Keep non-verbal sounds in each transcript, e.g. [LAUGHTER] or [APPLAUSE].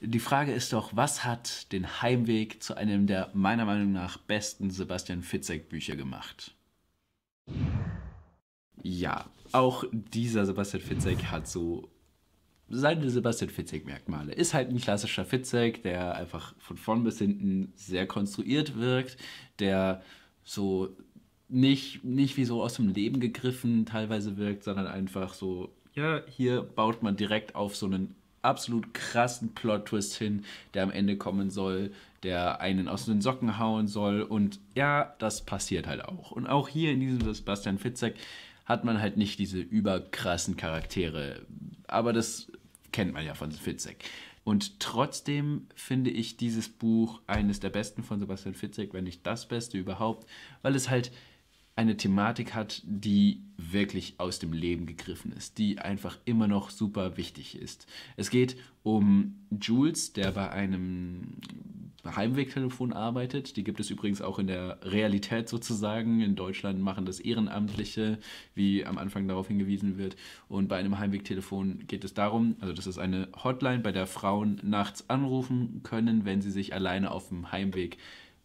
Die Frage ist doch, was hat den Heimweg zu einem der meiner Meinung nach besten Sebastian Fitzek-Bücher gemacht? Ja, auch dieser Sebastian Fitzek hat so seine Sebastian Fitzek-Merkmale. Ist halt ein klassischer Fitzek, der einfach von vorn bis hinten sehr konstruiert wirkt, der so nicht, nicht wie so aus dem Leben gegriffen teilweise wirkt, sondern einfach so, ja, hier baut man direkt auf so einen absolut krassen Plot-Twist hin, der am Ende kommen soll, der einen aus den Socken hauen soll. Und ja, das passiert halt auch. Und auch hier in diesem Sebastian Fitzek hat man halt nicht diese überkrassen Charaktere. Aber das kennt man ja von Fitzek. Und trotzdem finde ich dieses Buch eines der besten von Sebastian Fitzek, wenn nicht das Beste überhaupt, weil es halt eine Thematik hat, die wirklich aus dem Leben gegriffen ist, die einfach immer noch super wichtig ist. Es geht um Jules, der bei einem Heimwegtelefon arbeitet. Die gibt es übrigens auch in der Realität sozusagen. In Deutschland machen das Ehrenamtliche, wie am Anfang darauf hingewiesen wird. Und bei einem Heimwegtelefon geht es darum, also das ist eine Hotline, bei der Frauen nachts anrufen können, wenn sie sich alleine auf dem Heimweg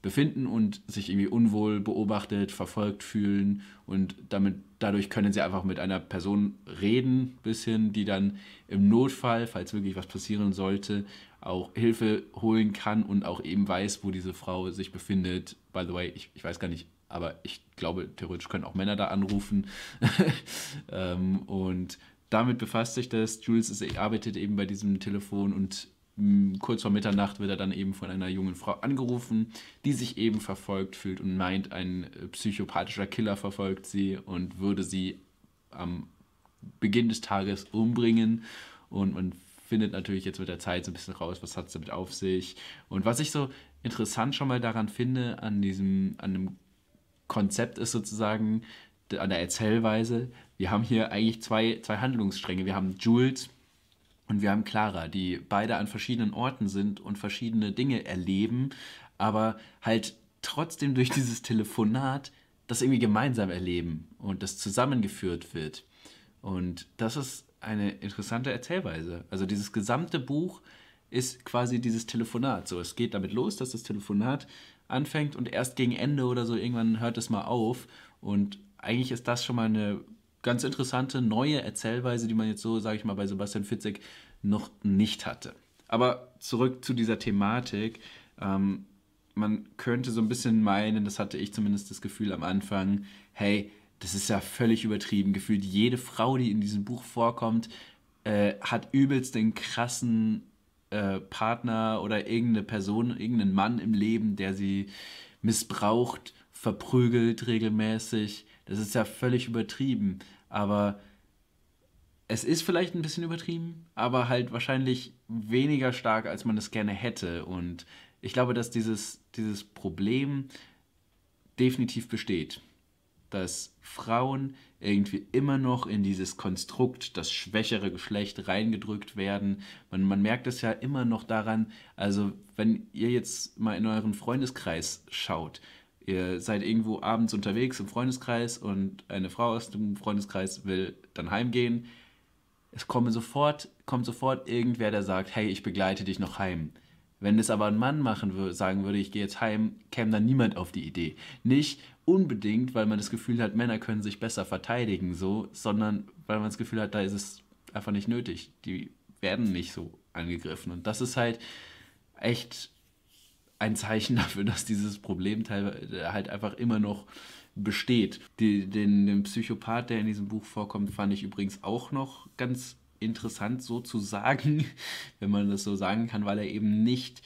befinden und sich irgendwie unwohl beobachtet, verfolgt fühlen und damit dadurch können sie einfach mit einer Person reden, bisschen, die dann im Notfall, falls wirklich was passieren sollte, auch Hilfe holen kann und auch eben weiß, wo diese Frau sich befindet. By the way, ich, ich weiß gar nicht, aber ich glaube, theoretisch können auch Männer da anrufen. [LAUGHS] ähm, und damit befasst sich das. Jules ist, arbeitet eben bei diesem Telefon und kurz vor Mitternacht wird er dann eben von einer jungen Frau angerufen, die sich eben verfolgt fühlt und meint, ein äh, psychopathischer Killer verfolgt sie und würde sie am Beginn des Tages umbringen. Und man findet natürlich jetzt mit der Zeit so ein bisschen raus, was hat es damit auf sich. Und was ich so interessant schon mal daran finde, an diesem, an dem Konzept ist sozusagen, an der Erzählweise, wir haben hier eigentlich zwei, zwei Handlungsstränge. Wir haben Jules, und wir haben Clara, die beide an verschiedenen Orten sind und verschiedene Dinge erleben, aber halt trotzdem durch dieses Telefonat das irgendwie gemeinsam erleben und das zusammengeführt wird. Und das ist eine interessante Erzählweise. Also dieses gesamte Buch ist quasi dieses Telefonat. So, es geht damit los, dass das Telefonat anfängt und erst gegen Ende oder so irgendwann hört es mal auf. Und eigentlich ist das schon mal eine ganz interessante neue Erzählweise, die man jetzt so, sage ich mal, bei Sebastian Fitzek noch nicht hatte. Aber zurück zu dieser Thematik. Ähm, man könnte so ein bisschen meinen, das hatte ich zumindest das Gefühl am Anfang, hey, das ist ja völlig übertrieben. Gefühlt jede Frau, die in diesem Buch vorkommt, äh, hat übelst den krassen äh, Partner oder irgendeine Person, irgendeinen Mann im Leben, der sie missbraucht, verprügelt regelmäßig, das ist ja völlig übertrieben, aber es ist vielleicht ein bisschen übertrieben, aber halt wahrscheinlich weniger stark, als man es gerne hätte. Und ich glaube, dass dieses, dieses Problem definitiv besteht, dass Frauen irgendwie immer noch in dieses Konstrukt, das schwächere Geschlecht reingedrückt werden. Man, man merkt es ja immer noch daran, also wenn ihr jetzt mal in euren Freundeskreis schaut, ihr seid irgendwo abends unterwegs im Freundeskreis und eine Frau aus dem Freundeskreis will dann heimgehen. Es komme sofort, kommt sofort irgendwer, der sagt, hey, ich begleite dich noch heim. Wenn es aber ein Mann machen würde, sagen würde, ich gehe jetzt heim, käme dann niemand auf die Idee. Nicht unbedingt, weil man das Gefühl hat, Männer können sich besser verteidigen, so, sondern weil man das Gefühl hat, da ist es einfach nicht nötig. Die werden nicht so angegriffen. Und das ist halt echt ein Zeichen [LAUGHS] dafür, dass dieses Problem äh, halt einfach immer noch besteht. Die, den, den Psychopath, der in diesem Buch vorkommt, fand ich übrigens auch noch ganz interessant so zu sagen, [LAUGHS] wenn man das so sagen kann, weil er eben nicht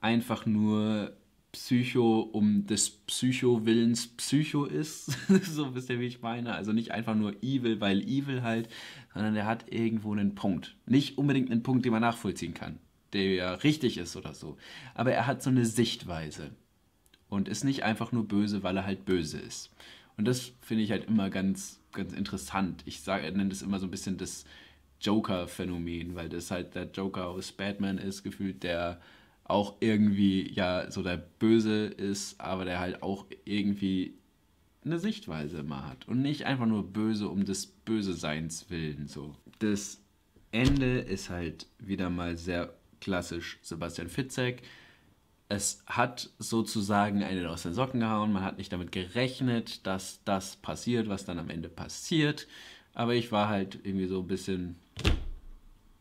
einfach nur Psycho um des Psycho-Willens Psycho ist. [LAUGHS] so wisst ihr, wie ich meine. Also nicht einfach nur Evil, weil Evil halt, sondern er hat irgendwo einen Punkt. Nicht unbedingt einen Punkt, den man nachvollziehen kann der ja richtig ist oder so. Aber er hat so eine Sichtweise und ist nicht einfach nur böse, weil er halt böse ist. Und das finde ich halt immer ganz, ganz interessant. Ich sage, nenne das immer so ein bisschen das Joker-Phänomen, weil das halt der Joker aus Batman ist, gefühlt, der auch irgendwie ja so der Böse ist, aber der halt auch irgendwie eine Sichtweise immer hat und nicht einfach nur böse um des Böseseins willen so. Das Ende ist halt wieder mal sehr klassisch Sebastian Fitzek. Es hat sozusagen einen aus den Socken gehauen. Man hat nicht damit gerechnet, dass das passiert, was dann am Ende passiert. Aber ich war halt irgendwie so ein bisschen,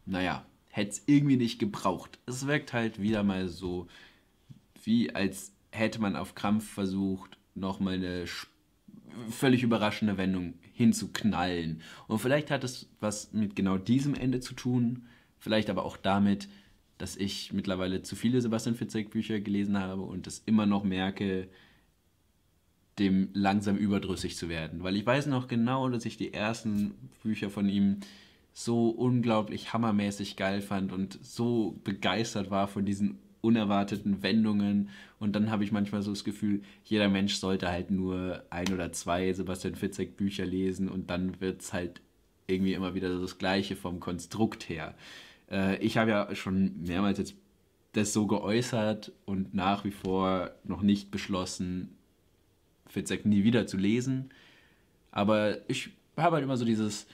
naja, hätte es irgendwie nicht gebraucht. Es wirkt halt wieder mal so, wie als hätte man auf Krampf versucht, nochmal eine völlig überraschende Wendung hinzuknallen. Und vielleicht hat es was mit genau diesem Ende zu tun, vielleicht aber auch damit, dass ich mittlerweile zu viele Sebastian Fitzek Bücher gelesen habe und das immer noch merke, dem langsam überdrüssig zu werden. Weil ich weiß noch genau, dass ich die ersten Bücher von ihm so unglaublich hammermäßig geil fand und so begeistert war von diesen unerwarteten Wendungen. Und dann habe ich manchmal so das Gefühl, jeder Mensch sollte halt nur ein oder zwei Sebastian Fitzek Bücher lesen und dann wird es halt irgendwie immer wieder das Gleiche vom Konstrukt her. Äh, ich habe ja schon mehrmals jetzt das so geäußert und nach wie vor noch nicht beschlossen, Fitzek nie wieder zu lesen. Aber ich habe halt immer so dieses,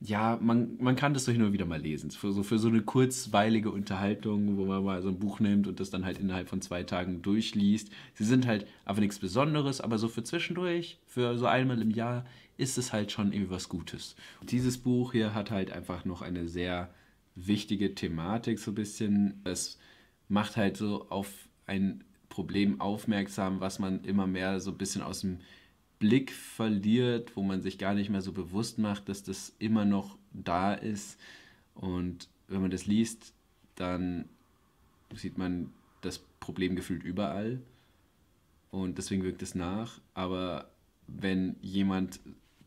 ja, man, man kann das so hin wieder mal lesen. Für so, für so eine kurzweilige Unterhaltung, wo man mal so ein Buch nimmt und das dann halt innerhalb von zwei Tagen durchliest. Sie sind halt einfach nichts Besonderes, aber so für zwischendurch, für so einmal im Jahr, ist es halt schon irgendwie was Gutes. Und dieses Buch hier hat halt einfach noch eine sehr wichtige Thematik so ein bisschen. Es macht halt so auf ein Problem aufmerksam, was man immer mehr so ein bisschen aus dem Blick verliert, wo man sich gar nicht mehr so bewusst macht, dass das immer noch da ist. Und wenn man das liest, dann sieht man das Problem gefühlt überall. Und deswegen wirkt es nach. Aber wenn jemand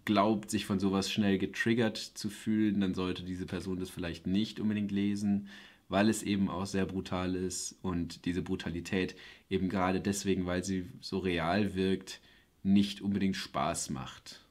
glaubt, sich von sowas schnell getriggert zu fühlen, dann sollte diese Person das vielleicht nicht unbedingt lesen, weil es eben auch sehr brutal ist und diese Brutalität eben gerade deswegen, weil sie so real wirkt, nicht unbedingt Spaß macht.